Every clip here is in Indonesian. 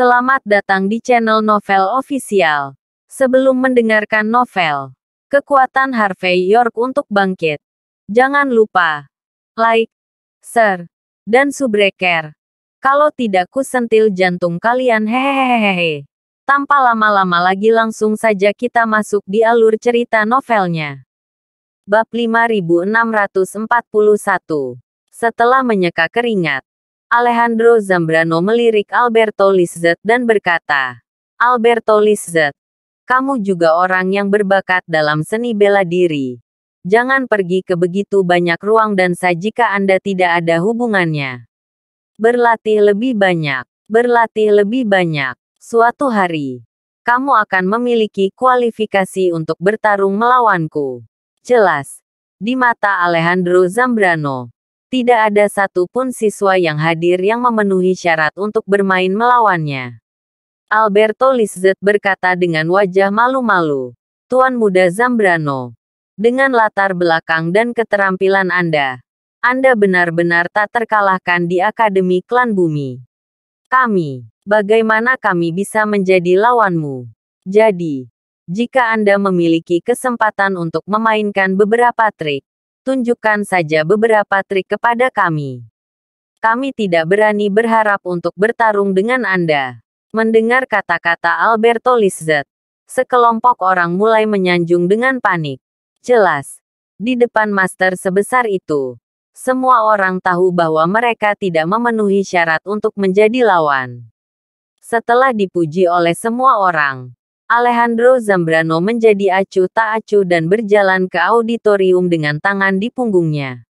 Selamat datang di channel Novel Official. Sebelum mendengarkan novel, kekuatan Harvey York untuk bangkit. Jangan lupa like, share, dan subscribe. Kalau tidak ku sentil jantung kalian hehehehehe. Tanpa lama-lama lagi langsung saja kita masuk di alur cerita novelnya. Bab 5641. Setelah menyeka keringat, Alejandro Zambrano melirik Alberto Lizet dan berkata, Alberto Lizet, kamu juga orang yang berbakat dalam seni bela diri. Jangan pergi ke begitu banyak ruang dansa jika Anda tidak ada hubungannya. Berlatih lebih banyak, berlatih lebih banyak. Suatu hari, kamu akan memiliki kualifikasi untuk bertarung melawanku. Jelas, di mata Alejandro Zambrano, tidak ada satupun siswa yang hadir yang memenuhi syarat untuk bermain melawannya. Alberto Lizet berkata dengan wajah malu-malu. Tuan Muda Zambrano. Dengan latar belakang dan keterampilan Anda, Anda benar-benar tak terkalahkan di Akademi Klan Bumi. Kami, bagaimana kami bisa menjadi lawanmu? Jadi, jika Anda memiliki kesempatan untuk memainkan beberapa trik, Tunjukkan saja beberapa trik kepada kami. Kami tidak berani berharap untuk bertarung dengan Anda. Mendengar kata-kata Alberto Lizet, sekelompok orang mulai menyanjung dengan panik. Jelas, di depan master sebesar itu, semua orang tahu bahwa mereka tidak memenuhi syarat untuk menjadi lawan. Setelah dipuji oleh semua orang, Alejandro Zambrano menjadi acuh tak acuh dan berjalan ke auditorium dengan tangan di punggungnya.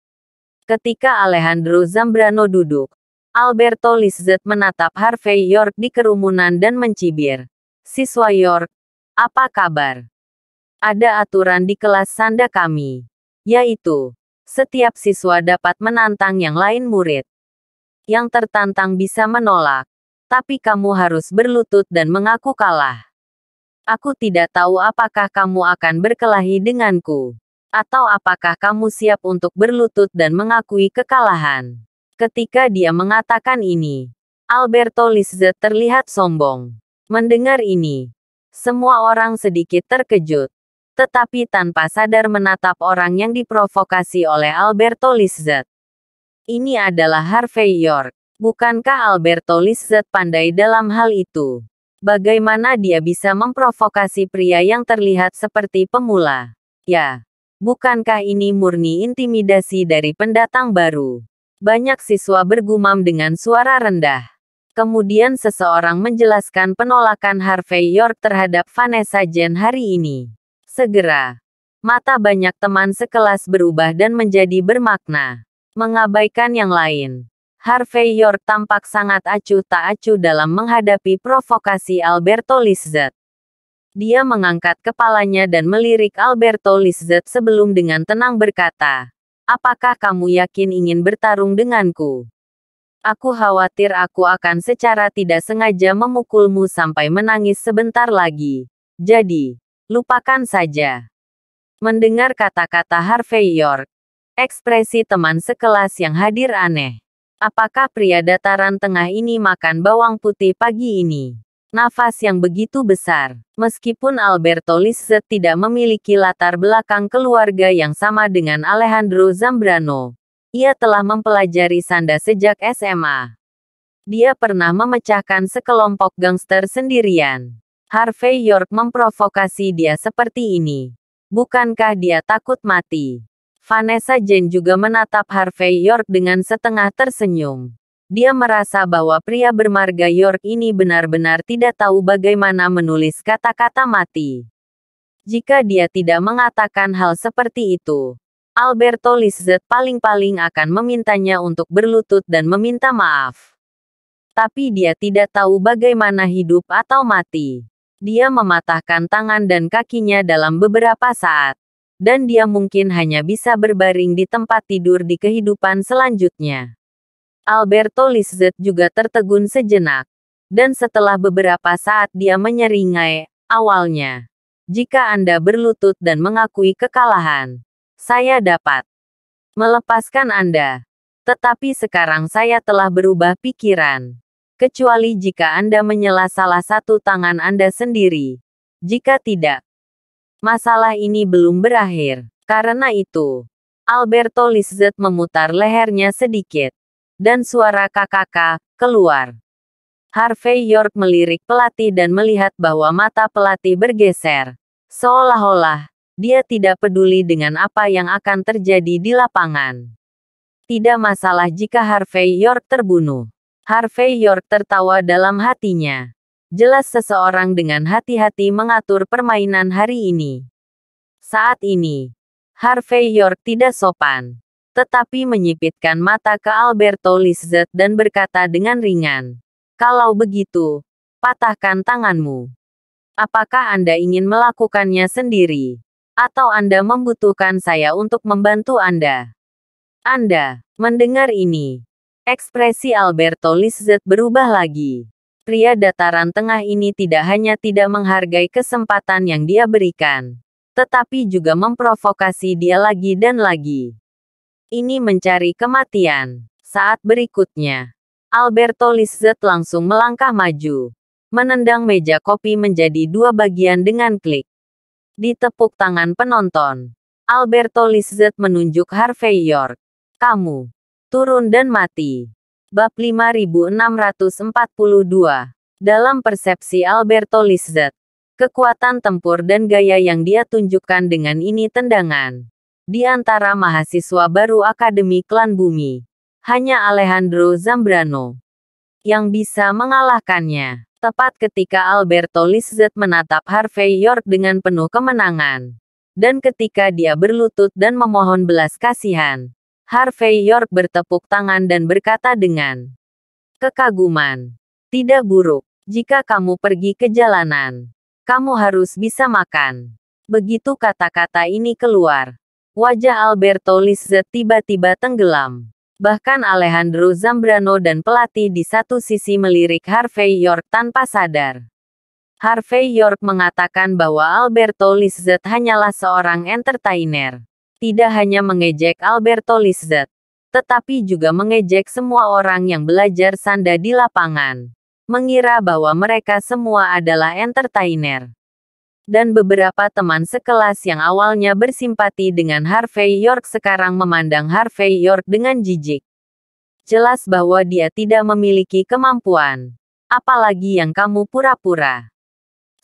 Ketika Alejandro Zambrano duduk, Alberto Lizet menatap Harvey York di kerumunan dan mencibir. Siswa York, apa kabar? Ada aturan di kelas sanda kami, yaitu setiap siswa dapat menantang yang lain murid. Yang tertantang bisa menolak, tapi kamu harus berlutut dan mengaku kalah. Aku tidak tahu apakah kamu akan berkelahi denganku. Atau apakah kamu siap untuk berlutut dan mengakui kekalahan. Ketika dia mengatakan ini, Alberto Liszt terlihat sombong. Mendengar ini, semua orang sedikit terkejut. Tetapi tanpa sadar menatap orang yang diprovokasi oleh Alberto Liszt, Ini adalah Harvey York. Bukankah Alberto Lizet pandai dalam hal itu? Bagaimana dia bisa memprovokasi pria yang terlihat seperti pemula? Ya, bukankah ini murni intimidasi dari pendatang baru? Banyak siswa bergumam dengan suara rendah. Kemudian seseorang menjelaskan penolakan Harvey York terhadap Vanessa Jen hari ini. Segera, mata banyak teman sekelas berubah dan menjadi bermakna, mengabaikan yang lain. Harvey York tampak sangat acuh tak acuh dalam menghadapi provokasi Alberto Lizet. Dia mengangkat kepalanya dan melirik Alberto Lizet sebelum dengan tenang berkata, Apakah kamu yakin ingin bertarung denganku? Aku khawatir aku akan secara tidak sengaja memukulmu sampai menangis sebentar lagi. Jadi, lupakan saja. Mendengar kata-kata Harvey York, ekspresi teman sekelas yang hadir aneh Apakah pria dataran tengah ini makan bawang putih pagi ini? Nafas yang begitu besar. Meskipun Alberto Lizet tidak memiliki latar belakang keluarga yang sama dengan Alejandro Zambrano, ia telah mempelajari sanda sejak SMA. Dia pernah memecahkan sekelompok gangster sendirian. Harvey York memprovokasi dia seperti ini. Bukankah dia takut mati? Vanessa Jane juga menatap Harvey York dengan setengah tersenyum. Dia merasa bahwa pria bermarga York ini benar-benar tidak tahu bagaimana menulis kata-kata mati. Jika dia tidak mengatakan hal seperti itu, Alberto Lizet paling-paling akan memintanya untuk berlutut dan meminta maaf. Tapi dia tidak tahu bagaimana hidup atau mati dia mematahkan tangan dan kakinya dalam beberapa saat dan dia mungkin hanya bisa berbaring di tempat tidur di kehidupan selanjutnya. Alberto Lizet juga tertegun sejenak, dan setelah beberapa saat dia menyeringai, awalnya. Jika Anda berlutut dan mengakui kekalahan, saya dapat melepaskan Anda. Tetapi sekarang saya telah berubah pikiran. Kecuali jika Anda menyela salah satu tangan Anda sendiri. Jika tidak, Masalah ini belum berakhir. Karena itu, Alberto Lizet memutar lehernya sedikit. Dan suara kakak keluar. Harvey York melirik pelatih dan melihat bahwa mata pelatih bergeser. Seolah-olah, dia tidak peduli dengan apa yang akan terjadi di lapangan. Tidak masalah jika Harvey York terbunuh. Harvey York tertawa dalam hatinya. Jelas seseorang dengan hati-hati mengatur permainan hari ini. Saat ini, Harvey York tidak sopan. Tetapi menyipitkan mata ke Alberto Lizet dan berkata dengan ringan. Kalau begitu, patahkan tanganmu. Apakah Anda ingin melakukannya sendiri? Atau Anda membutuhkan saya untuk membantu Anda? Anda, mendengar ini. Ekspresi Alberto Lizet berubah lagi pria dataran tengah ini tidak hanya tidak menghargai kesempatan yang dia berikan, tetapi juga memprovokasi dia lagi dan lagi. Ini mencari kematian. Saat berikutnya, Alberto Lizet langsung melangkah maju, menendang meja kopi menjadi dua bagian dengan klik. Di tepuk tangan penonton, Alberto Lizet menunjuk Harvey York. Kamu, turun dan mati. Bab 5642. Dalam persepsi Alberto Liszt, kekuatan tempur dan gaya yang dia tunjukkan dengan ini tendangan. Di antara mahasiswa baru Akademi Klan Bumi, hanya Alejandro Zambrano yang bisa mengalahkannya. Tepat ketika Alberto Liszt menatap Harvey York dengan penuh kemenangan. Dan ketika dia berlutut dan memohon belas kasihan, Harvey York bertepuk tangan dan berkata dengan kekaguman. Tidak buruk. Jika kamu pergi ke jalanan, kamu harus bisa makan. Begitu kata-kata ini keluar, wajah Alberto Lizet tiba-tiba tenggelam. Bahkan Alejandro Zambrano dan pelatih di satu sisi melirik Harvey York tanpa sadar. Harvey York mengatakan bahwa Alberto Lizet hanyalah seorang entertainer tidak hanya mengejek Alberto Lizet, tetapi juga mengejek semua orang yang belajar sanda di lapangan, mengira bahwa mereka semua adalah entertainer. Dan beberapa teman sekelas yang awalnya bersimpati dengan Harvey York sekarang memandang Harvey York dengan jijik. Jelas bahwa dia tidak memiliki kemampuan, apalagi yang kamu pura-pura.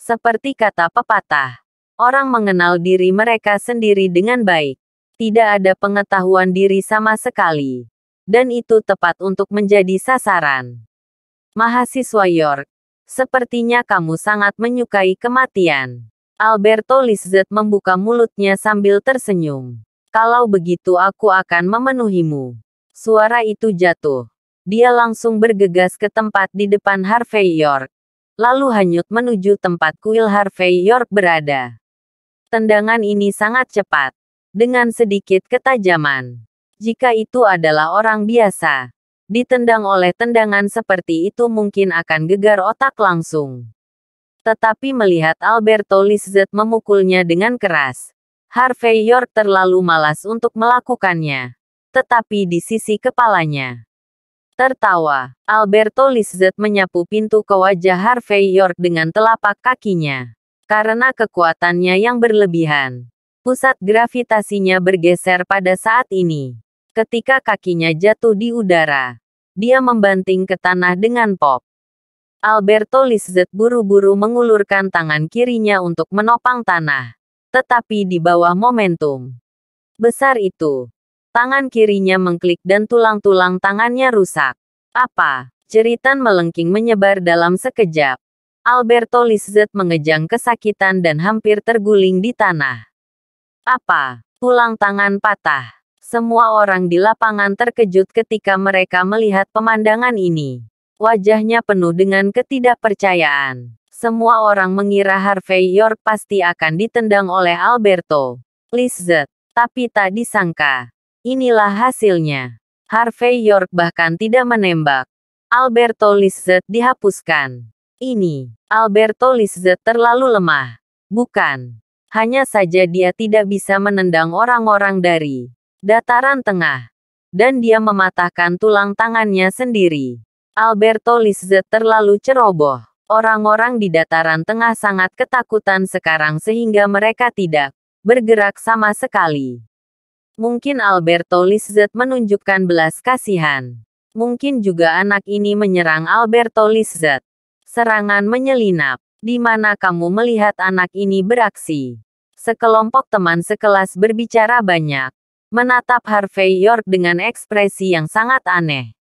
Seperti kata pepatah, orang mengenal diri mereka sendiri dengan baik. Tidak ada pengetahuan diri sama sekali. Dan itu tepat untuk menjadi sasaran. Mahasiswa York, sepertinya kamu sangat menyukai kematian. Alberto Lizet membuka mulutnya sambil tersenyum. Kalau begitu aku akan memenuhimu. Suara itu jatuh. Dia langsung bergegas ke tempat di depan Harvey York. Lalu hanyut menuju tempat kuil Harvey York berada. Tendangan ini sangat cepat dengan sedikit ketajaman. Jika itu adalah orang biasa, ditendang oleh tendangan seperti itu mungkin akan gegar otak langsung. Tetapi melihat Alberto Lizet memukulnya dengan keras, Harvey York terlalu malas untuk melakukannya. Tetapi di sisi kepalanya, Tertawa, Alberto Lizet menyapu pintu ke wajah Harvey York dengan telapak kakinya. Karena kekuatannya yang berlebihan. Pusat gravitasinya bergeser pada saat ini. Ketika kakinya jatuh di udara, dia membanting ke tanah dengan pop. Alberto Lizet buru-buru mengulurkan tangan kirinya untuk menopang tanah. Tetapi di bawah momentum besar itu, tangan kirinya mengklik dan tulang-tulang tangannya rusak. Apa? Ceritan melengking menyebar dalam sekejap. Alberto Lizet mengejang kesakitan dan hampir terguling di tanah. Apa? Tulang tangan patah. Semua orang di lapangan terkejut ketika mereka melihat pemandangan ini. Wajahnya penuh dengan ketidakpercayaan. Semua orang mengira Harvey York pasti akan ditendang oleh Alberto. Lizet. Tapi tak disangka. Inilah hasilnya. Harvey York bahkan tidak menembak. Alberto Lizet dihapuskan. Ini, Alberto Lizet terlalu lemah. Bukan, hanya saja dia tidak bisa menendang orang-orang dari dataran tengah. Dan dia mematahkan tulang tangannya sendiri. Alberto Liszt terlalu ceroboh. Orang-orang di dataran tengah sangat ketakutan sekarang sehingga mereka tidak bergerak sama sekali. Mungkin Alberto Liszt menunjukkan belas kasihan. Mungkin juga anak ini menyerang Alberto Liszt. Serangan menyelinap. Di mana kamu melihat anak ini beraksi? Sekelompok teman sekelas berbicara banyak. Menatap Harvey York dengan ekspresi yang sangat aneh.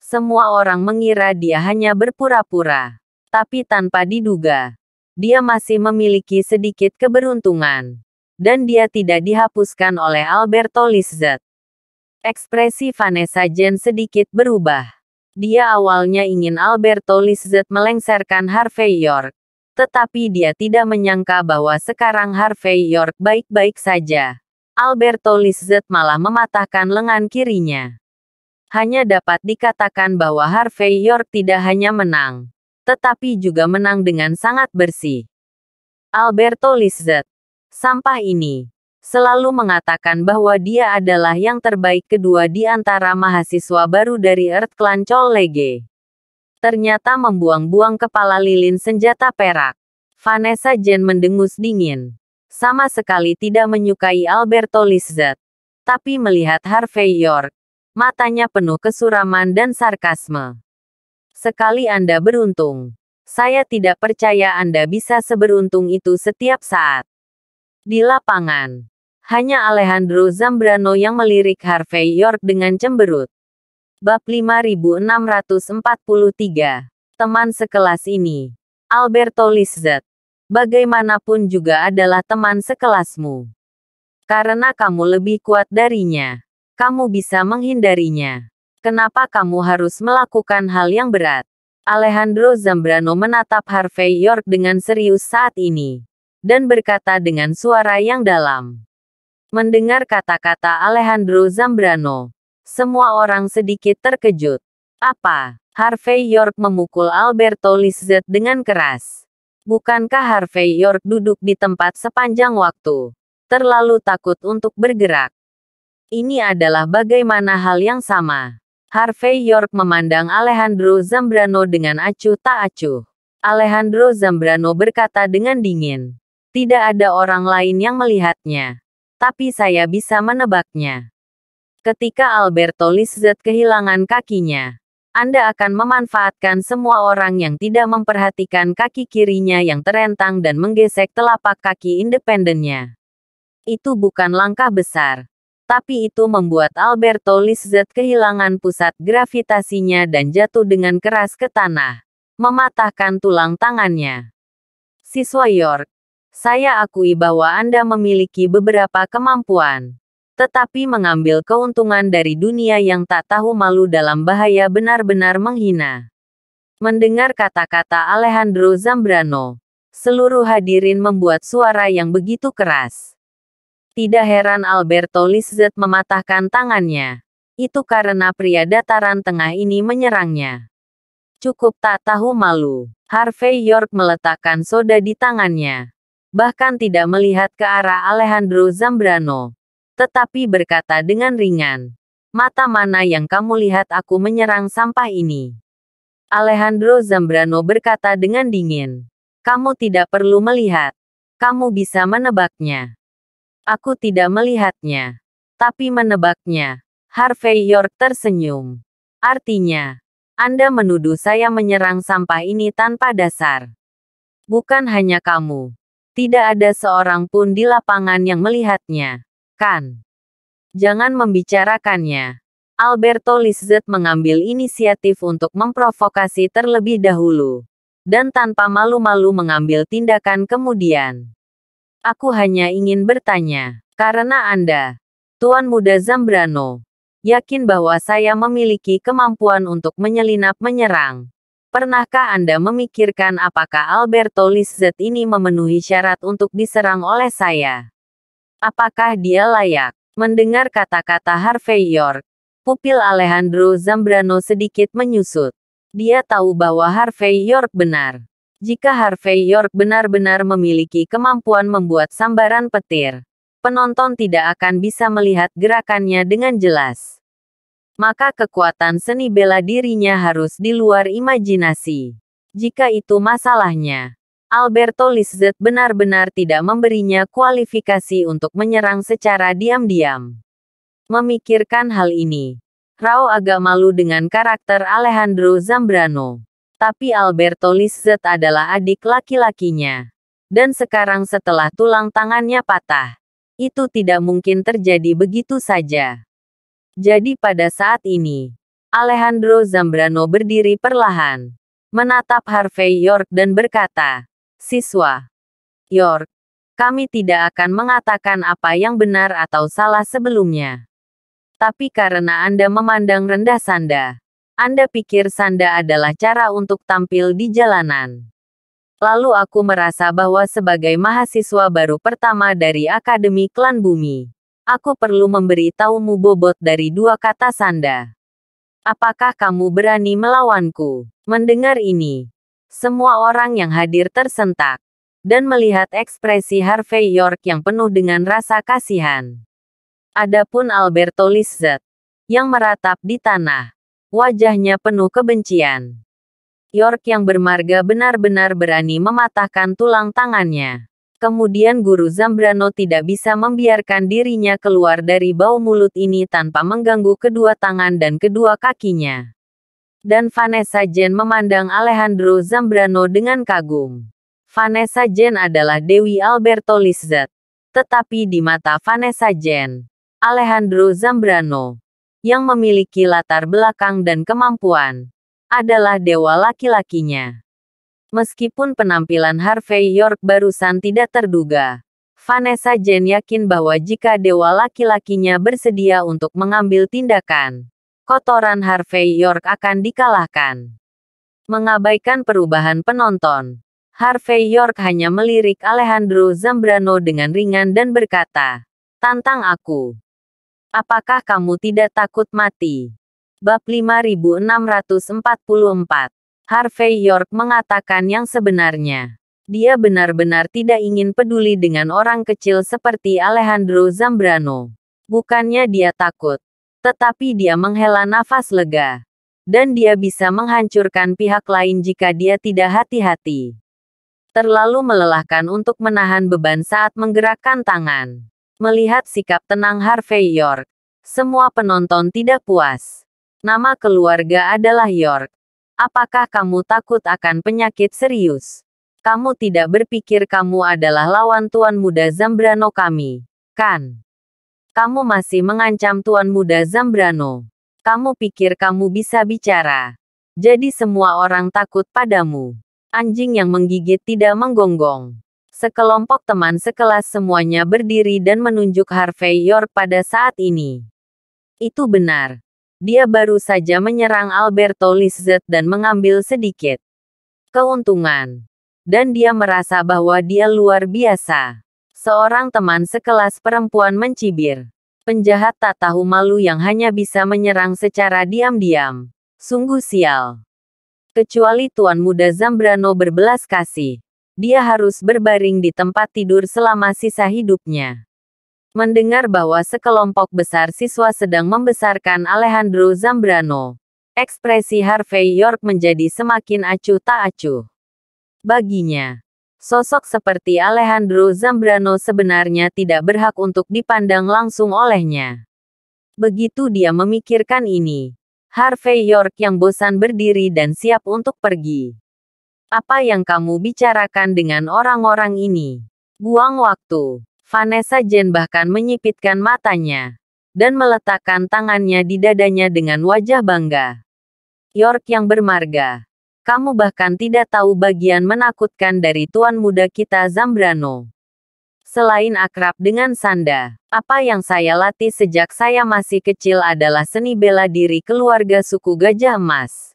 Semua orang mengira dia hanya berpura-pura. Tapi tanpa diduga, dia masih memiliki sedikit keberuntungan. Dan dia tidak dihapuskan oleh Alberto Lizet. Ekspresi Vanessa Jen sedikit berubah. Dia awalnya ingin Alberto Lizet melengsarkan Harvey York tetapi dia tidak menyangka bahwa sekarang Harvey York baik-baik saja. Alberto Lizet malah mematahkan lengan kirinya. Hanya dapat dikatakan bahwa Harvey York tidak hanya menang, tetapi juga menang dengan sangat bersih. Alberto Lizet, sampah ini, selalu mengatakan bahwa dia adalah yang terbaik kedua di antara mahasiswa baru dari Earth Clan Lege ternyata membuang-buang kepala lilin senjata perak. Vanessa Jen mendengus dingin. Sama sekali tidak menyukai Alberto Lizet. Tapi melihat Harvey York, matanya penuh kesuraman dan sarkasme. Sekali Anda beruntung. Saya tidak percaya Anda bisa seberuntung itu setiap saat. Di lapangan, hanya Alejandro Zambrano yang melirik Harvey York dengan cemberut. Bab 5643. Teman sekelas ini. Alberto Lizet. Bagaimanapun juga adalah teman sekelasmu. Karena kamu lebih kuat darinya. Kamu bisa menghindarinya. Kenapa kamu harus melakukan hal yang berat? Alejandro Zambrano menatap Harvey York dengan serius saat ini. Dan berkata dengan suara yang dalam. Mendengar kata-kata Alejandro Zambrano, semua orang sedikit terkejut. Apa? Harvey York memukul Alberto Lizet dengan keras. Bukankah Harvey York duduk di tempat sepanjang waktu? Terlalu takut untuk bergerak. Ini adalah bagaimana hal yang sama. Harvey York memandang Alejandro Zambrano dengan acuh tak acuh. Alejandro Zambrano berkata dengan dingin. Tidak ada orang lain yang melihatnya. Tapi saya bisa menebaknya. Ketika Alberto Lizet kehilangan kakinya, Anda akan memanfaatkan semua orang yang tidak memperhatikan kaki kirinya yang terentang dan menggesek telapak kaki independennya. Itu bukan langkah besar, tapi itu membuat Alberto Lizet kehilangan pusat gravitasinya dan jatuh dengan keras ke tanah, mematahkan tulang tangannya. Siswa York, saya akui bahwa Anda memiliki beberapa kemampuan tetapi mengambil keuntungan dari dunia yang tak tahu malu dalam bahaya benar-benar menghina. Mendengar kata-kata Alejandro Zambrano, seluruh hadirin membuat suara yang begitu keras. Tidak heran Alberto Lizet mematahkan tangannya. Itu karena pria dataran tengah ini menyerangnya. Cukup tak tahu malu. Harvey York meletakkan soda di tangannya. Bahkan tidak melihat ke arah Alejandro Zambrano tetapi berkata dengan ringan, Mata mana yang kamu lihat aku menyerang sampah ini? Alejandro Zambrano berkata dengan dingin, Kamu tidak perlu melihat. Kamu bisa menebaknya. Aku tidak melihatnya. Tapi menebaknya. Harvey York tersenyum. Artinya, Anda menuduh saya menyerang sampah ini tanpa dasar. Bukan hanya kamu. Tidak ada seorang pun di lapangan yang melihatnya. Kan. Jangan membicarakannya. Alberto Lizet mengambil inisiatif untuk memprovokasi terlebih dahulu. Dan tanpa malu-malu mengambil tindakan kemudian. Aku hanya ingin bertanya. Karena Anda, Tuan Muda Zambrano, yakin bahwa saya memiliki kemampuan untuk menyelinap menyerang. Pernahkah Anda memikirkan apakah Alberto Lizet ini memenuhi syarat untuk diserang oleh saya? Apakah dia layak? Mendengar kata-kata Harvey York, pupil Alejandro Zambrano sedikit menyusut. Dia tahu bahwa Harvey York benar. Jika Harvey York benar-benar memiliki kemampuan membuat sambaran petir, penonton tidak akan bisa melihat gerakannya dengan jelas. Maka kekuatan seni bela dirinya harus di luar imajinasi. Jika itu masalahnya, Alberto Lizet benar-benar tidak memberinya kualifikasi untuk menyerang secara diam-diam. Memikirkan hal ini, Rao agak malu dengan karakter Alejandro Zambrano. Tapi Alberto Lizet adalah adik laki-lakinya. Dan sekarang setelah tulang tangannya patah, itu tidak mungkin terjadi begitu saja. Jadi pada saat ini, Alejandro Zambrano berdiri perlahan, menatap Harvey York dan berkata, siswa York. Kami tidak akan mengatakan apa yang benar atau salah sebelumnya. Tapi karena Anda memandang rendah Sanda, Anda pikir Sanda adalah cara untuk tampil di jalanan. Lalu aku merasa bahwa sebagai mahasiswa baru pertama dari Akademi Klan Bumi, aku perlu memberi tahumu bobot dari dua kata sanda. Apakah kamu berani melawanku? Mendengar ini, semua orang yang hadir tersentak dan melihat ekspresi Harvey York yang penuh dengan rasa kasihan. Adapun Alberto Lizet, yang meratap di tanah, wajahnya penuh kebencian. York yang bermarga benar-benar berani mematahkan tulang tangannya. Kemudian guru Zambrano tidak bisa membiarkan dirinya keluar dari bau mulut ini tanpa mengganggu kedua tangan dan kedua kakinya. Dan Vanessa Jen memandang Alejandro Zambrano dengan kagum. Vanessa Jen adalah Dewi Alberto Lizzat. Tetapi di mata Vanessa Jen, Alejandro Zambrano, yang memiliki latar belakang dan kemampuan, adalah dewa laki-lakinya. Meskipun penampilan Harvey York barusan tidak terduga, Vanessa Jen yakin bahwa jika dewa laki-lakinya bersedia untuk mengambil tindakan, kotoran Harvey York akan dikalahkan. Mengabaikan perubahan penonton, Harvey York hanya melirik Alejandro Zambrano dengan ringan dan berkata, Tantang aku. Apakah kamu tidak takut mati? Bab 5644 Harvey York mengatakan yang sebenarnya. Dia benar-benar tidak ingin peduli dengan orang kecil seperti Alejandro Zambrano. Bukannya dia takut, tetapi dia menghela nafas lega. Dan dia bisa menghancurkan pihak lain jika dia tidak hati-hati. Terlalu melelahkan untuk menahan beban saat menggerakkan tangan. Melihat sikap tenang Harvey York, semua penonton tidak puas. Nama keluarga adalah York. Apakah kamu takut akan penyakit serius? Kamu tidak berpikir kamu adalah lawan tuan muda Zambrano kami, kan? Kamu masih mengancam Tuan Muda Zambrano. Kamu pikir kamu bisa bicara. Jadi semua orang takut padamu. Anjing yang menggigit tidak menggonggong. Sekelompok teman sekelas semuanya berdiri dan menunjuk Harvey York pada saat ini. Itu benar. Dia baru saja menyerang Alberto Lizet dan mengambil sedikit keuntungan. Dan dia merasa bahwa dia luar biasa. Seorang teman sekelas perempuan mencibir. Penjahat tak tahu malu yang hanya bisa menyerang secara diam-diam. Sungguh sial. Kecuali tuan muda Zambrano berbelas kasih. Dia harus berbaring di tempat tidur selama sisa hidupnya. Mendengar bahwa sekelompok besar siswa sedang membesarkan Alejandro Zambrano, ekspresi Harvey York menjadi semakin acuh tak acuh. Baginya, Sosok seperti Alejandro Zambrano sebenarnya tidak berhak untuk dipandang langsung olehnya. Begitu dia memikirkan ini, Harvey York yang bosan berdiri dan siap untuk pergi. Apa yang kamu bicarakan dengan orang-orang ini? Buang waktu. Vanessa Jen bahkan menyipitkan matanya dan meletakkan tangannya di dadanya dengan wajah bangga. York yang bermarga, kamu bahkan tidak tahu bagian menakutkan dari tuan muda kita Zambrano. Selain akrab dengan Sanda, apa yang saya latih sejak saya masih kecil adalah seni bela diri keluarga suku Gajah Emas.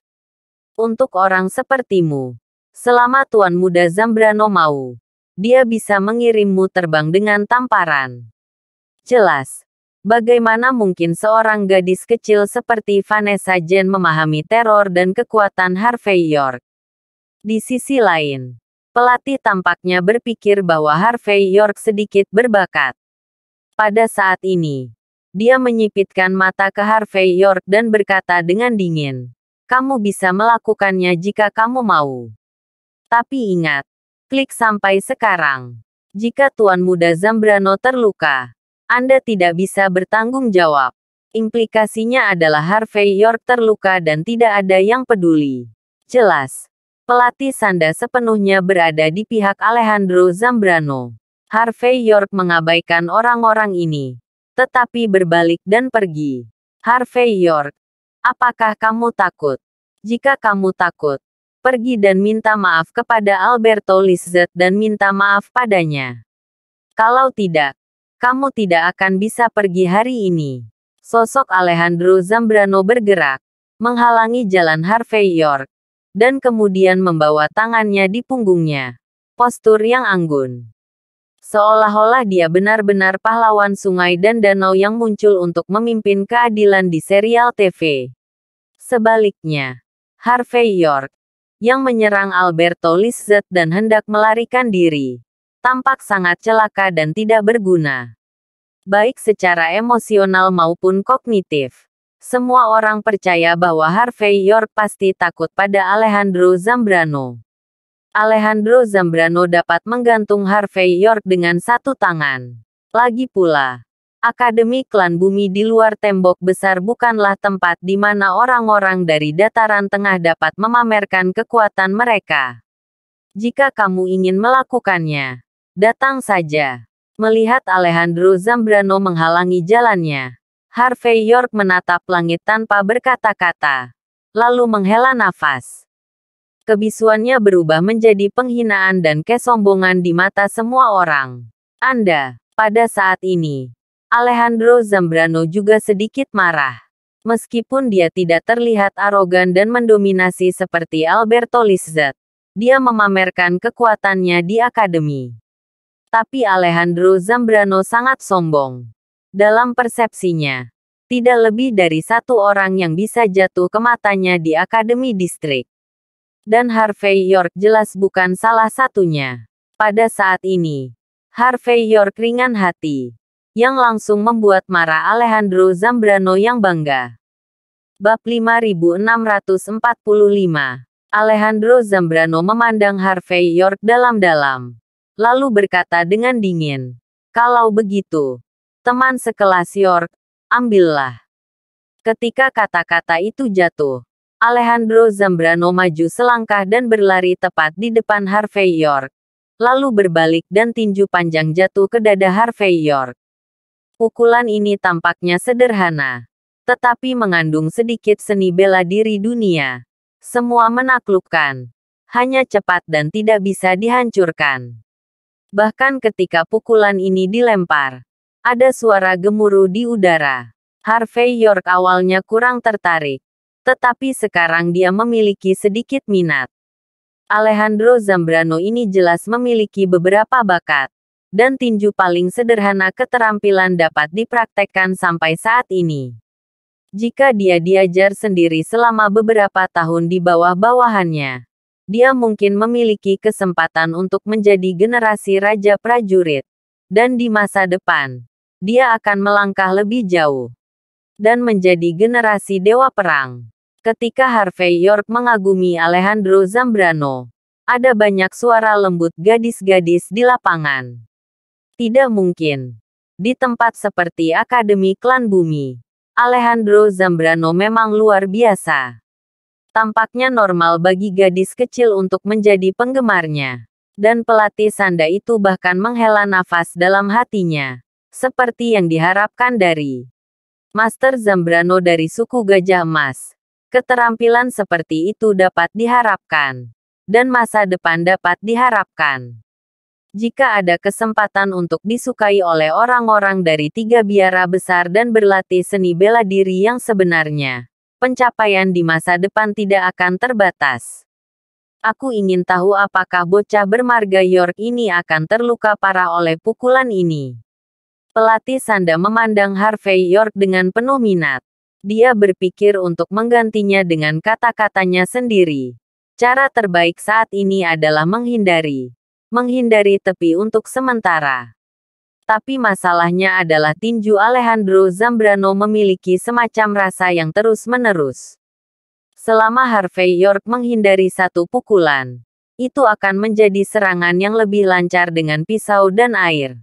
Untuk orang sepertimu, selama tuan muda Zambrano mau, dia bisa mengirimmu terbang dengan tamparan. Jelas, Bagaimana mungkin seorang gadis kecil seperti Vanessa Jane memahami teror dan kekuatan Harvey York? Di sisi lain, pelatih tampaknya berpikir bahwa Harvey York sedikit berbakat. Pada saat ini, dia menyipitkan mata ke Harvey York dan berkata dengan dingin, "Kamu bisa melakukannya jika kamu mau. Tapi ingat, klik sampai sekarang. Jika Tuan Muda Zambrano terluka, anda tidak bisa bertanggung jawab. Implikasinya adalah Harvey York terluka dan tidak ada yang peduli. Jelas. Pelatih Sanda sepenuhnya berada di pihak Alejandro Zambrano. Harvey York mengabaikan orang-orang ini. Tetapi berbalik dan pergi. Harvey York, apakah kamu takut? Jika kamu takut, pergi dan minta maaf kepada Alberto Lizet dan minta maaf padanya. Kalau tidak, kamu tidak akan bisa pergi hari ini. Sosok Alejandro Zambrano bergerak, menghalangi jalan Harvey York, dan kemudian membawa tangannya di punggungnya. Postur yang anggun. Seolah-olah dia benar-benar pahlawan sungai dan danau yang muncul untuk memimpin keadilan di serial TV. Sebaliknya, Harvey York, yang menyerang Alberto Lizet dan hendak melarikan diri, tampak sangat celaka dan tidak berguna. Baik secara emosional maupun kognitif. Semua orang percaya bahwa Harvey York pasti takut pada Alejandro Zambrano. Alejandro Zambrano dapat menggantung Harvey York dengan satu tangan. Lagi pula, Akademi Klan Bumi di luar tembok besar bukanlah tempat di mana orang-orang dari dataran tengah dapat memamerkan kekuatan mereka. Jika kamu ingin melakukannya, Datang saja. Melihat Alejandro Zambrano menghalangi jalannya. Harvey York menatap langit tanpa berkata-kata. Lalu menghela nafas. Kebisuannya berubah menjadi penghinaan dan kesombongan di mata semua orang. Anda, pada saat ini, Alejandro Zambrano juga sedikit marah. Meskipun dia tidak terlihat arogan dan mendominasi seperti Alberto Lizet, dia memamerkan kekuatannya di akademi. Tapi Alejandro Zambrano sangat sombong. Dalam persepsinya, tidak lebih dari satu orang yang bisa jatuh ke matanya di Akademi Distrik. Dan Harvey York jelas bukan salah satunya. Pada saat ini, Harvey York ringan hati, yang langsung membuat marah Alejandro Zambrano yang bangga. Bab 5645 Alejandro Zambrano memandang Harvey York dalam-dalam lalu berkata dengan dingin, "Kalau begitu, teman sekelas York, ambillah." Ketika kata-kata itu jatuh, Alejandro Zambrano maju selangkah dan berlari tepat di depan Harvey York, lalu berbalik dan tinju panjang jatuh ke dada Harvey York. Pukulan ini tampaknya sederhana, tetapi mengandung sedikit seni bela diri dunia. Semua menaklukkan, hanya cepat dan tidak bisa dihancurkan bahkan ketika pukulan ini dilempar. Ada suara gemuruh di udara. Harvey York awalnya kurang tertarik. Tetapi sekarang dia memiliki sedikit minat. Alejandro Zambrano ini jelas memiliki beberapa bakat. Dan tinju paling sederhana keterampilan dapat dipraktekkan sampai saat ini. Jika dia diajar sendiri selama beberapa tahun di bawah bawahannya dia mungkin memiliki kesempatan untuk menjadi generasi raja prajurit. Dan di masa depan, dia akan melangkah lebih jauh dan menjadi generasi dewa perang. Ketika Harvey York mengagumi Alejandro Zambrano, ada banyak suara lembut gadis-gadis di lapangan. Tidak mungkin. Di tempat seperti Akademi Klan Bumi, Alejandro Zambrano memang luar biasa. Tampaknya normal bagi gadis kecil untuk menjadi penggemarnya. Dan pelatih sanda itu bahkan menghela nafas dalam hatinya. Seperti yang diharapkan dari Master Zambrano dari suku Gajah Emas. Keterampilan seperti itu dapat diharapkan. Dan masa depan dapat diharapkan. Jika ada kesempatan untuk disukai oleh orang-orang dari tiga biara besar dan berlatih seni bela diri yang sebenarnya, pencapaian di masa depan tidak akan terbatas. Aku ingin tahu apakah bocah bermarga York ini akan terluka parah oleh pukulan ini. Pelatih Sanda memandang Harvey York dengan penuh minat. Dia berpikir untuk menggantinya dengan kata-katanya sendiri. Cara terbaik saat ini adalah menghindari. Menghindari tepi untuk sementara. Tapi masalahnya adalah tinju Alejandro Zambrano memiliki semacam rasa yang terus-menerus. Selama Harvey York menghindari satu pukulan, itu akan menjadi serangan yang lebih lancar dengan pisau dan air.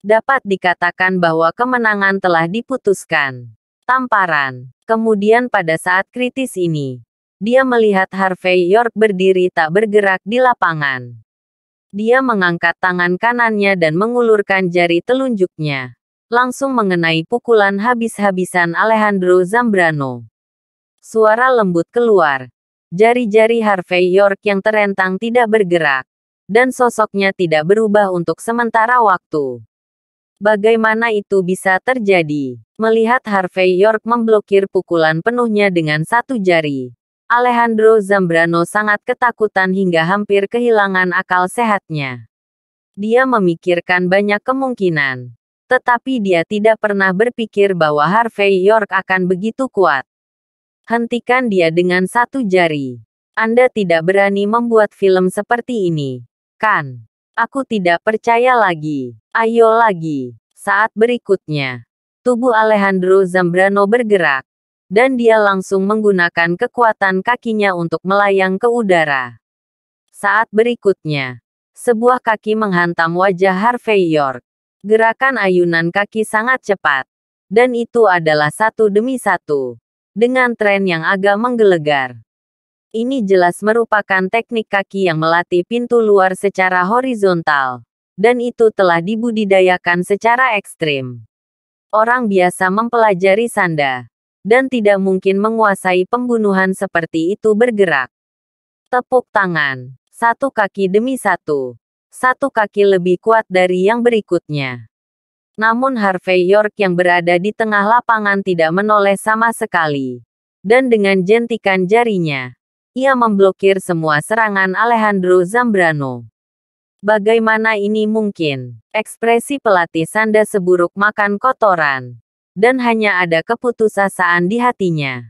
Dapat dikatakan bahwa kemenangan telah diputuskan. Tamparan. Kemudian pada saat kritis ini, dia melihat Harvey York berdiri tak bergerak di lapangan. Dia mengangkat tangan kanannya dan mengulurkan jari telunjuknya. Langsung mengenai pukulan habis-habisan Alejandro Zambrano. Suara lembut keluar. Jari-jari Harvey York yang terentang tidak bergerak. Dan sosoknya tidak berubah untuk sementara waktu. Bagaimana itu bisa terjadi? Melihat Harvey York memblokir pukulan penuhnya dengan satu jari, Alejandro Zambrano sangat ketakutan hingga hampir kehilangan akal sehatnya. Dia memikirkan banyak kemungkinan. Tetapi dia tidak pernah berpikir bahwa Harvey York akan begitu kuat. Hentikan dia dengan satu jari. Anda tidak berani membuat film seperti ini. Kan? Aku tidak percaya lagi. Ayo lagi. Saat berikutnya. Tubuh Alejandro Zambrano bergerak dan dia langsung menggunakan kekuatan kakinya untuk melayang ke udara. Saat berikutnya, sebuah kaki menghantam wajah Harvey York. Gerakan ayunan kaki sangat cepat, dan itu adalah satu demi satu, dengan tren yang agak menggelegar. Ini jelas merupakan teknik kaki yang melatih pintu luar secara horizontal, dan itu telah dibudidayakan secara ekstrim. Orang biasa mempelajari sanda, dan tidak mungkin menguasai pembunuhan seperti itu bergerak. Tepuk tangan. Satu kaki demi satu. Satu kaki lebih kuat dari yang berikutnya. Namun Harvey York yang berada di tengah lapangan tidak menoleh sama sekali. Dan dengan jentikan jarinya, ia memblokir semua serangan Alejandro Zambrano. Bagaimana ini mungkin? Ekspresi pelatih Sanda seburuk makan kotoran dan hanya ada keputusasaan di hatinya.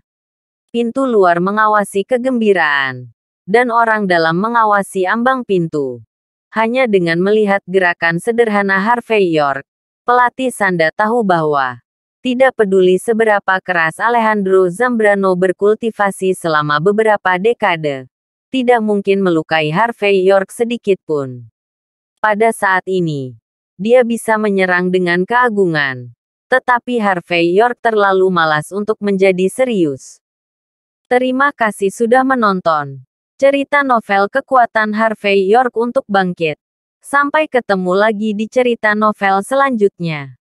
Pintu luar mengawasi kegembiraan, dan orang dalam mengawasi ambang pintu. Hanya dengan melihat gerakan sederhana Harvey York, pelatih Sanda tahu bahwa tidak peduli seberapa keras Alejandro Zambrano berkultivasi selama beberapa dekade, tidak mungkin melukai Harvey York sedikit pun. Pada saat ini, dia bisa menyerang dengan keagungan, tetapi Harvey York terlalu malas untuk menjadi serius. Terima kasih sudah menonton. Cerita novel kekuatan Harvey York untuk bangkit. Sampai ketemu lagi di cerita novel selanjutnya.